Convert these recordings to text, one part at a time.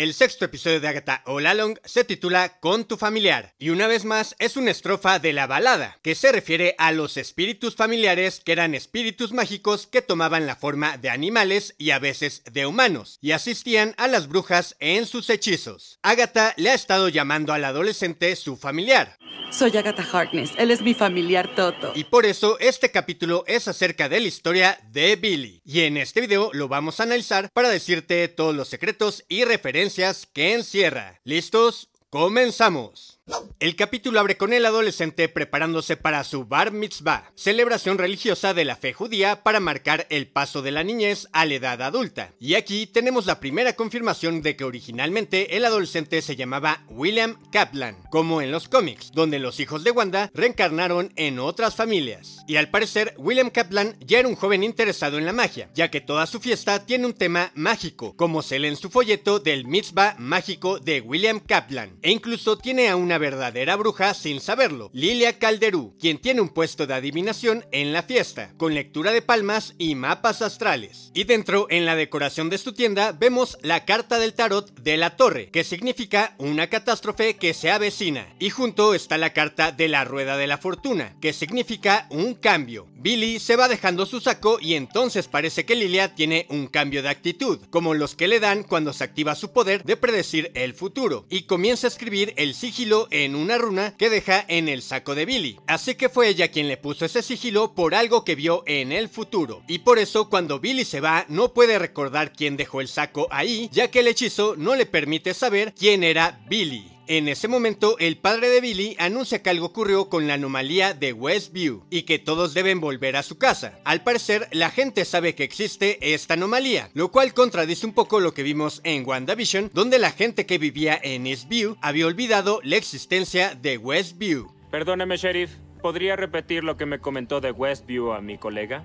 El sexto episodio de Agatha All Along se titula Con tu familiar y una vez más es una estrofa de la balada que se refiere a los espíritus familiares que eran espíritus mágicos que tomaban la forma de animales y a veces de humanos y asistían a las brujas en sus hechizos. Agatha le ha estado llamando al adolescente su familiar. Soy Agatha Harkness, él es mi familiar Toto. Y por eso este capítulo es acerca de la historia de Billy. Y en este video lo vamos a analizar para decirte todos los secretos y referencias que encierra. ¿Listos? Comenzamos. El capítulo abre con el adolescente preparándose para su bar mitzvah, celebración religiosa de la fe judía para marcar el paso de la niñez a la edad adulta. Y aquí tenemos la primera confirmación de que originalmente el adolescente se llamaba William Kaplan, como en los cómics, donde los hijos de Wanda reencarnaron en otras familias. Y al parecer, William Kaplan ya era un joven interesado en la magia, ya que toda su fiesta tiene un tema mágico, como se lee en su folleto del mitzvah mágico de William Kaplan, e incluso tiene a una verdadera bruja sin saberlo, Lilia Calderú, quien tiene un puesto de adivinación en la fiesta, con lectura de palmas y mapas astrales. Y dentro, en la decoración de su tienda, vemos la carta del tarot de la torre, que significa una catástrofe que se avecina. Y junto está la carta de la rueda de la fortuna, que significa un cambio. Billy se va dejando su saco y entonces parece que Lilia tiene un cambio de actitud, como los que le dan cuando se activa su poder de predecir el futuro, y comienza a escribir el sigilo en una runa que deja en el saco de Billy. Así que fue ella quien le puso ese sigilo por algo que vio en el futuro. Y por eso cuando Billy se va no puede recordar quién dejó el saco ahí, ya que el hechizo no le permite saber quién era Billy. En ese momento, el padre de Billy anuncia que algo ocurrió con la anomalía de Westview y que todos deben volver a su casa. Al parecer, la gente sabe que existe esta anomalía, lo cual contradice un poco lo que vimos en WandaVision, donde la gente que vivía en Eastview había olvidado la existencia de Westview. Perdóneme, sheriff, ¿podría repetir lo que me comentó de Westview a mi colega?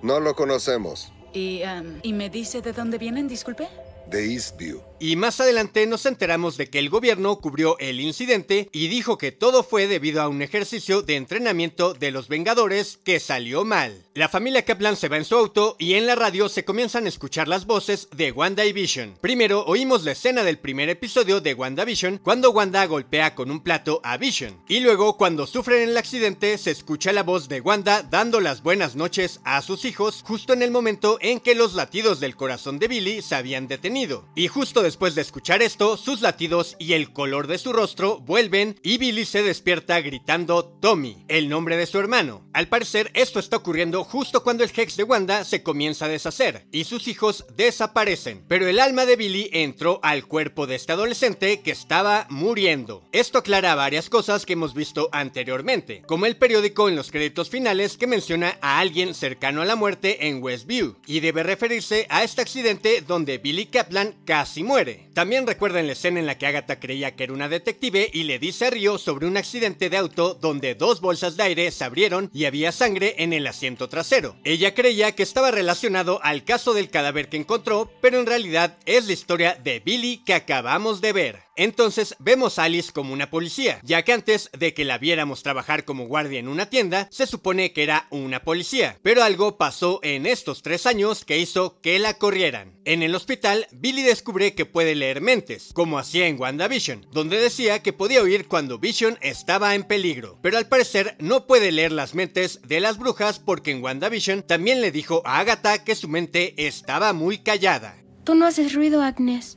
No lo conocemos. ¿Y, em, ¿y me dice de dónde vienen, disculpe? De Eastview. Y más adelante nos enteramos de que el gobierno cubrió el incidente y dijo que todo fue debido a un ejercicio de entrenamiento de los Vengadores que salió mal. La familia Kaplan se va en su auto y en la radio se comienzan a escuchar las voces de Wanda y Vision. Primero oímos la escena del primer episodio de Vision cuando Wanda golpea con un plato a Vision. Y luego cuando sufren el accidente se escucha la voz de Wanda dando las buenas noches a sus hijos justo en el momento en que los latidos del corazón de Billy se habían detenido. Y justo después de escuchar esto, sus latidos y el color de su rostro vuelven y Billy se despierta gritando Tommy, el nombre de su hermano. Al parecer, esto está ocurriendo justo cuando el Hex de Wanda se comienza a deshacer y sus hijos desaparecen, pero el alma de Billy entró al cuerpo de este adolescente que estaba muriendo. Esto aclara varias cosas que hemos visto anteriormente, como el periódico en los créditos finales que menciona a alguien cercano a la muerte en Westview, y debe referirse a este accidente donde Billy Kaplan casi muere también recuerden la escena en la que Agatha creía que era una detective y le dice a Río sobre un accidente de auto donde dos bolsas de aire se abrieron y había sangre en el asiento trasero. Ella creía que estaba relacionado al caso del cadáver que encontró, pero en realidad es la historia de Billy que acabamos de ver. Entonces vemos a Alice como una policía, ya que antes de que la viéramos trabajar como guardia en una tienda, se supone que era una policía, pero algo pasó en estos tres años que hizo que la corrieran. En el hospital, Billy descubre que puede leer mentes, como hacía en WandaVision, donde decía que podía oír cuando Vision estaba en peligro, pero al parecer no puede leer las mentes de las brujas porque en WandaVision también le dijo a Agatha que su mente estaba muy callada. Tú no haces ruido, Agnes.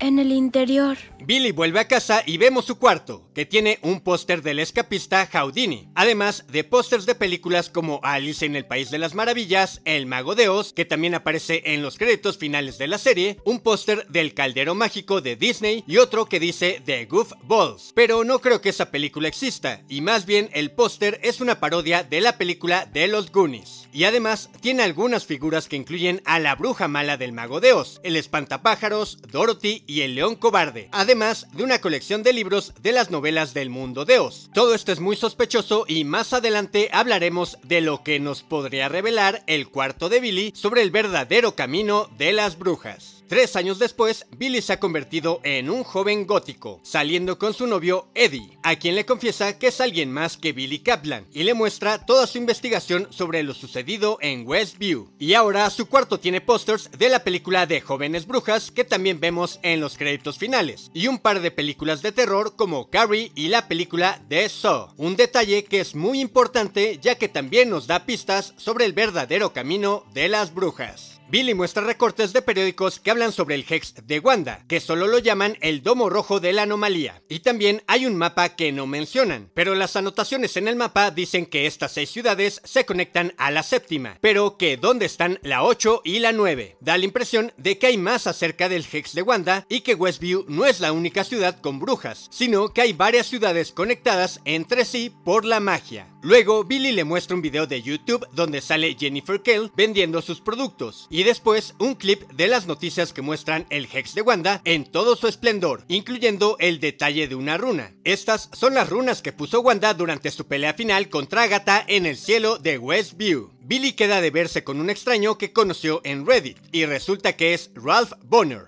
En el interior. Billy vuelve a casa y vemos su cuarto, que tiene un póster del escapista Houdini, además de pósters de películas como Alice en el País de las Maravillas, El Mago de Oz, que también aparece en los créditos finales de la serie, un póster del Caldero Mágico de Disney y otro que dice The Goof Balls. Pero no creo que esa película exista, y más bien el póster es una parodia de la película de los Goonies. Y además tiene algunas figuras que incluyen a la bruja mala del Mago de Oz, el espantapájaros, Dorothy y El León Cobarde, además de una colección de libros de las novelas del mundo de Oz. Todo esto es muy sospechoso y más adelante hablaremos de lo que nos podría revelar el cuarto de Billy sobre el verdadero camino de las brujas. Tres años después, Billy se ha convertido en un joven gótico, saliendo con su novio Eddie, a quien le confiesa que es alguien más que Billy Kaplan, y le muestra toda su investigación sobre lo sucedido en Westview. Y ahora su cuarto tiene pósters de la película de Jóvenes Brujas que también vemos en los créditos finales, y un par de películas de terror como Carrie y la película de Saw. Un detalle que es muy importante ya que también nos da pistas sobre el verdadero camino de las brujas. Billy muestra recortes de periódicos que hablan sobre el Hex de Wanda, que solo lo llaman el domo rojo de la anomalía. Y también hay un mapa que no mencionan, pero las anotaciones en el mapa dicen que estas seis ciudades se conectan a la séptima, pero que dónde están la 8 y la 9. Da la impresión de que hay más acerca del Hex de Wanda y que Westview no es la única ciudad con brujas, sino que hay varias ciudades conectadas entre sí por la magia. Luego, Billy le muestra un video de YouTube donde sale Jennifer Kell vendiendo sus productos, y después un clip de las noticias que muestran el Hex de Wanda en todo su esplendor, incluyendo el detalle de una runa. Estas son las runas que puso Wanda durante su pelea final contra Agatha en el cielo de Westview. Billy queda de verse con un extraño que conoció en Reddit y resulta que es Ralph Bonner.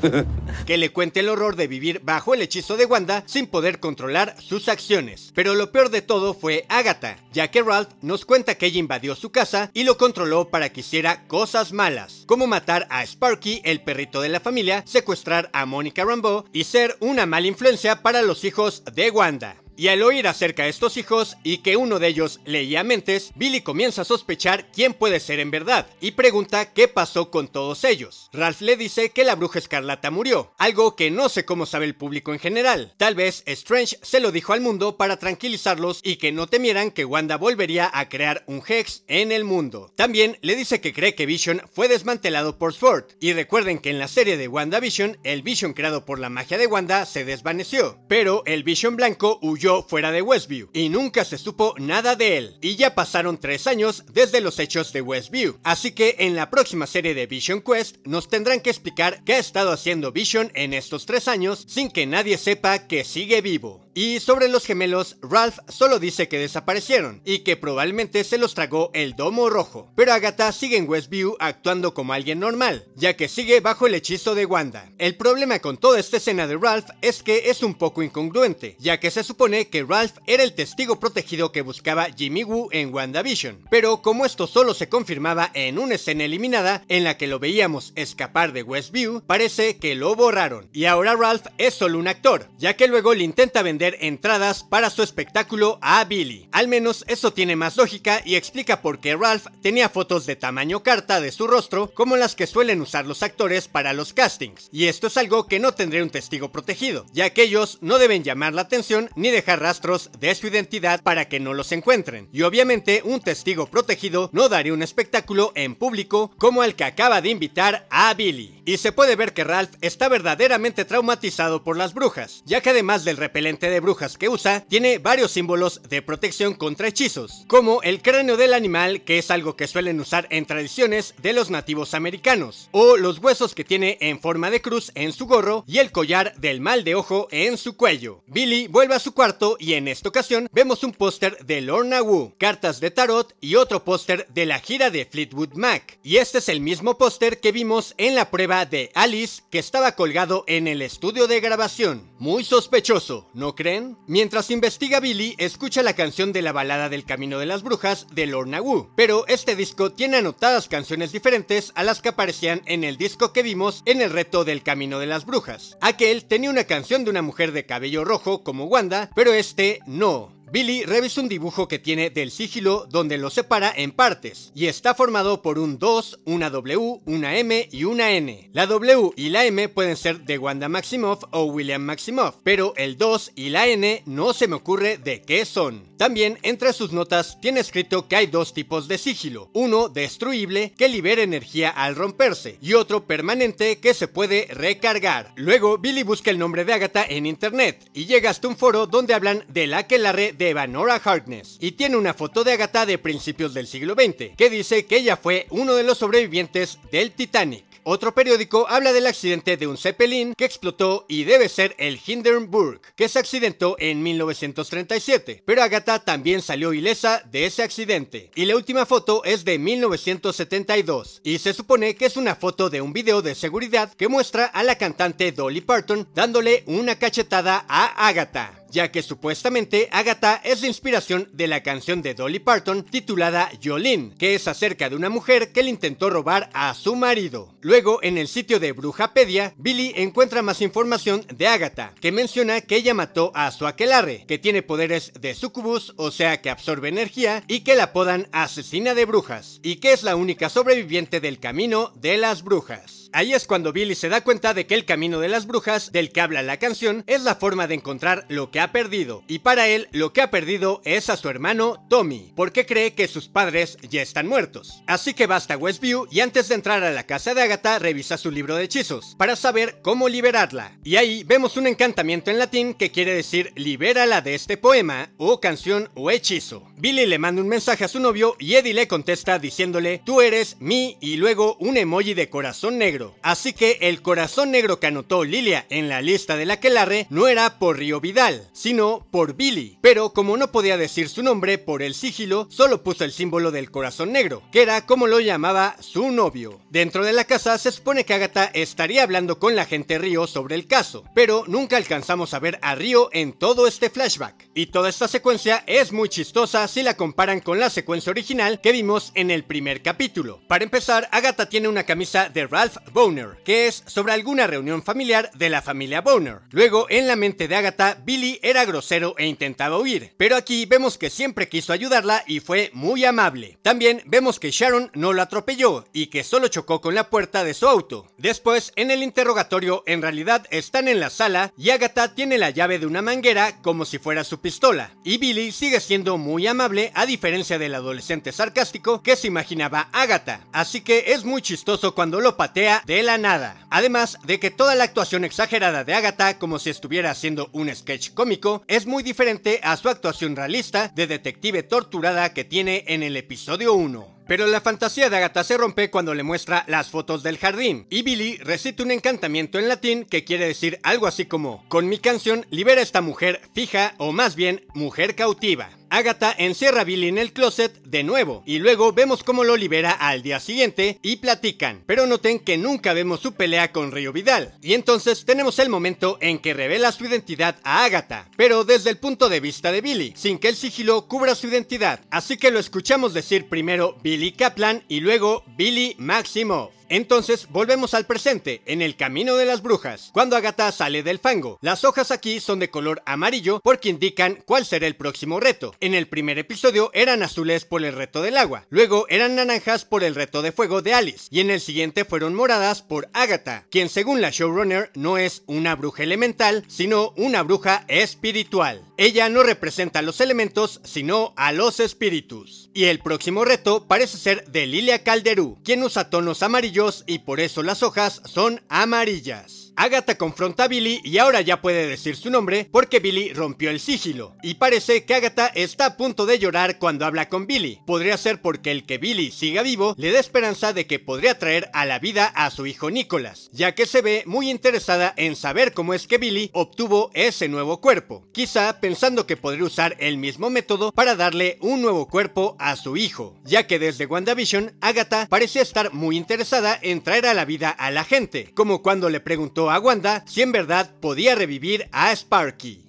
que le cuente el horror de vivir bajo el hechizo de Wanda sin poder controlar sus acciones. Pero lo peor de todo fue Agatha, ya que Ralph nos cuenta que ella invadió su casa y lo controló para que hiciera cosas malas, como matar a Sparky, el perrito de la familia, secuestrar a Mónica Rambeau y ser una mala influencia para los hijos de Wanda. Y al oír acerca de estos hijos y que uno de ellos leía mentes, Billy comienza a sospechar quién puede ser en verdad y pregunta qué pasó con todos ellos. Ralph le dice que la bruja escarlata murió, algo que no sé cómo sabe el público en general. Tal vez Strange se lo dijo al mundo para tranquilizarlos y que no temieran que Wanda volvería a crear un Hex en el mundo. También le dice que cree que Vision fue desmantelado por Sword. Y recuerden que en la serie de Vision el Vision creado por la magia de Wanda se desvaneció, pero el Vision blanco huyó fuera de Westview y nunca se supo nada de él. Y ya pasaron tres años desde los hechos de Westview, así que en la próxima serie de Vision Quest nos tendrán que explicar qué ha estado haciendo Vision en estos tres años sin que nadie sepa que sigue vivo. Y sobre los gemelos, Ralph solo dice que desaparecieron y que probablemente se los tragó el domo rojo. Pero Agatha sigue en Westview actuando como alguien normal, ya que sigue bajo el hechizo de Wanda. El problema con toda esta escena de Ralph es que es un poco incongruente, ya que se supone que Ralph era el testigo protegido que buscaba Jimmy Woo en WandaVision. Pero como esto solo se confirmaba en una escena eliminada en la que lo veíamos escapar de Westview, parece que lo borraron. Y ahora Ralph es solo un actor, ya que luego le intenta vender entradas para su espectáculo a Billy. Al menos eso tiene más lógica y explica por qué Ralph tenía fotos de tamaño carta de su rostro como las que suelen usar los actores para los castings. Y esto es algo que no tendría un testigo protegido, ya que ellos no deben llamar la atención ni dejar rastros de su identidad para que no los encuentren. Y obviamente un testigo protegido no daría un espectáculo en público como el que acaba de invitar a Billy y se puede ver que Ralph está verdaderamente traumatizado por las brujas, ya que además del repelente de brujas que usa, tiene varios símbolos de protección contra hechizos, como el cráneo del animal, que es algo que suelen usar en tradiciones de los nativos americanos, o los huesos que tiene en forma de cruz en su gorro y el collar del mal de ojo en su cuello. Billy vuelve a su cuarto y en esta ocasión vemos un póster de Lorna Wu, cartas de tarot y otro póster de la gira de Fleetwood Mac. Y este es el mismo póster que vimos en la prueba de Alice que estaba colgado en el estudio de grabación. Muy sospechoso, ¿no creen? Mientras investiga Billy, escucha la canción de la balada del Camino de las Brujas de Lorna Wu, pero este disco tiene anotadas canciones diferentes a las que aparecían en el disco que vimos en el reto del Camino de las Brujas. Aquel tenía una canción de una mujer de cabello rojo como Wanda, pero este no. Billy revisa un dibujo que tiene del sigilo donde lo separa en partes y está formado por un 2, una W, una M y una N. La W y la M pueden ser de Wanda Maximoff o William Maximoff, pero el 2 y la N no se me ocurre de qué son. También entre sus notas tiene escrito que hay dos tipos de sigilo, uno destruible que libera energía al romperse y otro permanente que se puede recargar. Luego Billy busca el nombre de Agatha en internet y llega hasta un foro donde hablan de la que la red de Vanora Harkness y tiene una foto de Agatha de principios del siglo XX que dice que ella fue uno de los sobrevivientes del Titanic. Otro periódico habla del accidente de un Zeppelin que explotó y debe ser el Hindenburg, que se accidentó en 1937, pero Agatha también salió ilesa de ese accidente. Y la última foto es de 1972, y se supone que es una foto de un video de seguridad que muestra a la cantante Dolly Parton dándole una cachetada a Agatha ya que supuestamente Agatha es la inspiración de la canción de Dolly Parton titulada Jolene, que es acerca de una mujer que le intentó robar a su marido. Luego, en el sitio de Brujapedia, Billy encuentra más información de Agatha, que menciona que ella mató a su aquelarre, que tiene poderes de sucubus, o sea que absorbe energía, y que la apodan asesina de brujas, y que es la única sobreviviente del camino de las brujas. Ahí es cuando Billy se da cuenta de que el camino de las brujas, del que habla la canción, es la forma de encontrar lo que ha perdido. Y para él, lo que ha perdido es a su hermano Tommy, porque cree que sus padres ya están muertos. Así que basta Westview y antes de entrar a la casa de Agatha, revisa su libro de hechizos para saber cómo liberarla. Y ahí vemos un encantamiento en latín que quiere decir libérala de este poema, o canción o hechizo. Billy le manda un mensaje a su novio y Eddie le contesta diciéndole, tú eres mi y luego un emoji de corazón negro. Así que el corazón negro que anotó Lilia en la lista de la Quelarre no era por Río Vidal, sino por Billy. Pero como no podía decir su nombre por el sigilo, solo puso el símbolo del corazón negro, que era como lo llamaba su novio. Dentro de la casa se supone que Agatha estaría hablando con la gente Río sobre el caso, pero nunca alcanzamos a ver a Río en todo este flashback. Y toda esta secuencia es muy chistosa si la comparan con la secuencia original que vimos en el primer capítulo. Para empezar, Agatha tiene una camisa de Ralph Boner, que es sobre alguna reunión familiar de la familia Boner. Luego, en la mente de Agatha, Billy era grosero e intentaba huir, pero aquí vemos que siempre quiso ayudarla y fue muy amable. También vemos que Sharon no lo atropelló y que solo chocó con la puerta de su auto. Después, en el interrogatorio, en realidad están en la sala y Agatha tiene la llave de una manguera como si fuera su pistola. Y Billy sigue siendo muy amable a diferencia del adolescente sarcástico que se imaginaba Agatha. Así que es muy chistoso cuando lo patea de la nada. Además de que toda la actuación exagerada de Agatha, como si estuviera haciendo un sketch cómico, es muy diferente a su actuación realista de detective torturada que tiene en el episodio 1. Pero la fantasía de Agatha se rompe cuando le muestra las fotos del jardín y Billy recita un encantamiento en latín que quiere decir algo así como, con mi canción libera esta mujer fija o más bien mujer cautiva. Agatha encierra a Billy en el closet de nuevo y luego vemos cómo lo libera al día siguiente y platican. Pero noten que nunca vemos su pelea con Río Vidal. Y entonces tenemos el momento en que revela su identidad a Agatha, pero desde el punto de vista de Billy, sin que el sigilo cubra su identidad. Así que lo escuchamos decir primero Billy Kaplan y luego Billy Maximoff. Entonces, volvemos al presente, en el camino de las brujas, cuando Agatha sale del fango. Las hojas aquí son de color amarillo porque indican cuál será el próximo reto. En el primer episodio eran azules por el reto del agua, luego eran naranjas por el reto de fuego de Alice, y en el siguiente fueron moradas por Agatha, quien según la showrunner no es una bruja elemental, sino una bruja espiritual. Ella no representa a los elementos, sino a los espíritus. Y el próximo reto parece ser de Lilia Calderú, quien usa tonos amarillos y por eso las hojas son amarillas. Agatha confronta a Billy y ahora ya puede decir su nombre porque Billy rompió el sigilo. Y parece que Agatha está a punto de llorar cuando habla con Billy. Podría ser porque el que Billy siga vivo le da esperanza de que podría traer a la vida a su hijo Nicholas, ya que se ve muy interesada en saber cómo es que Billy obtuvo ese nuevo cuerpo. Quizá pensando que podría usar el mismo método para darle un nuevo cuerpo a su hijo, ya que desde WandaVision, Agatha parecía estar muy interesada en traer a la vida a la gente, como cuando le preguntó a Wanda si en verdad podía revivir a Sparky.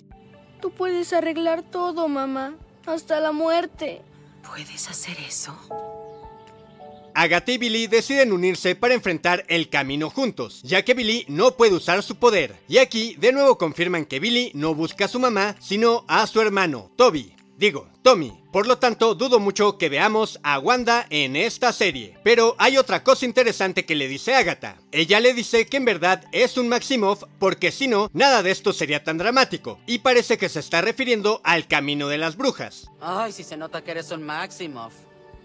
Tú puedes arreglar todo, mamá, hasta la muerte. ¿Puedes hacer eso? Agatha y Billy deciden unirse para enfrentar el camino juntos, ya que Billy no puede usar su poder. Y aquí de nuevo confirman que Billy no busca a su mamá, sino a su hermano, Toby, Digo, Tommy. Por lo tanto, dudo mucho que veamos a Wanda en esta serie. Pero hay otra cosa interesante que le dice Agatha. Ella le dice que en verdad es un Maximoff porque si no, nada de esto sería tan dramático. Y parece que se está refiriendo al camino de las brujas. Ay, si se nota que eres un Maximoff.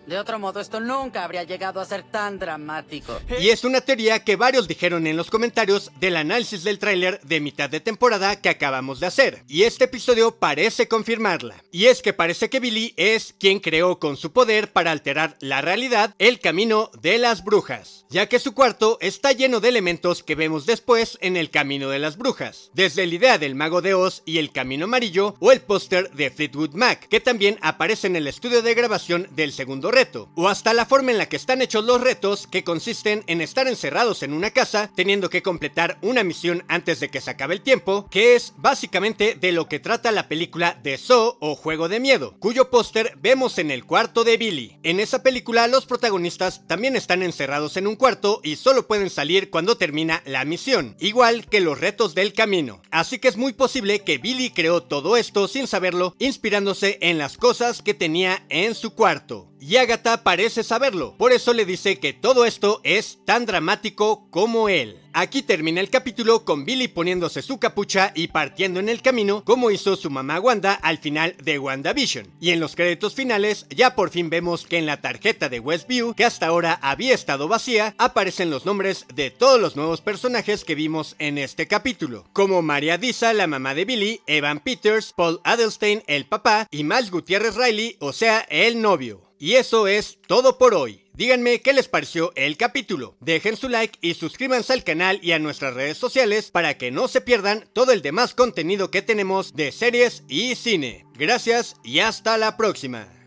De otro modo, esto nunca habría llegado a ser tan dramático. Y es una teoría que varios dijeron en los comentarios del análisis del tráiler de mitad de temporada que acabamos de hacer. Y este episodio parece confirmarla. Y es que parece que Billy es quien creó con su poder para alterar la realidad el camino de las brujas. Ya que su cuarto está lleno de elementos que vemos después en el camino de las brujas. Desde la idea del mago de Oz y el camino amarillo o el póster de Fleetwood Mac, que también aparece en el estudio de grabación del segundo reto, o hasta la forma en la que están hechos los retos, que consisten en estar encerrados en una casa, teniendo que completar una misión antes de que se acabe el tiempo, que es básicamente de lo que trata la película de Saw o Juego de Miedo, cuyo póster vemos en el cuarto de Billy. En esa película los protagonistas también están encerrados en un cuarto y solo pueden salir cuando termina la misión, igual que los retos del camino. Así que es muy posible que Billy creó todo esto sin saberlo, inspirándose en las cosas que tenía en su cuarto y Agatha parece saberlo, por eso le dice que todo esto es tan dramático como él. Aquí termina el capítulo con Billy poniéndose su capucha y partiendo en el camino como hizo su mamá Wanda al final de WandaVision. Y en los créditos finales ya por fin vemos que en la tarjeta de Westview, que hasta ahora había estado vacía, aparecen los nombres de todos los nuevos personajes que vimos en este capítulo, como María Disa, la mamá de Billy, Evan Peters, Paul Adelstein, el papá, y Miles Gutiérrez Riley, o sea, el novio. Y eso es todo por hoy. Díganme qué les pareció el capítulo. Dejen su like y suscríbanse al canal y a nuestras redes sociales para que no se pierdan todo el demás contenido que tenemos de series y cine. Gracias y hasta la próxima.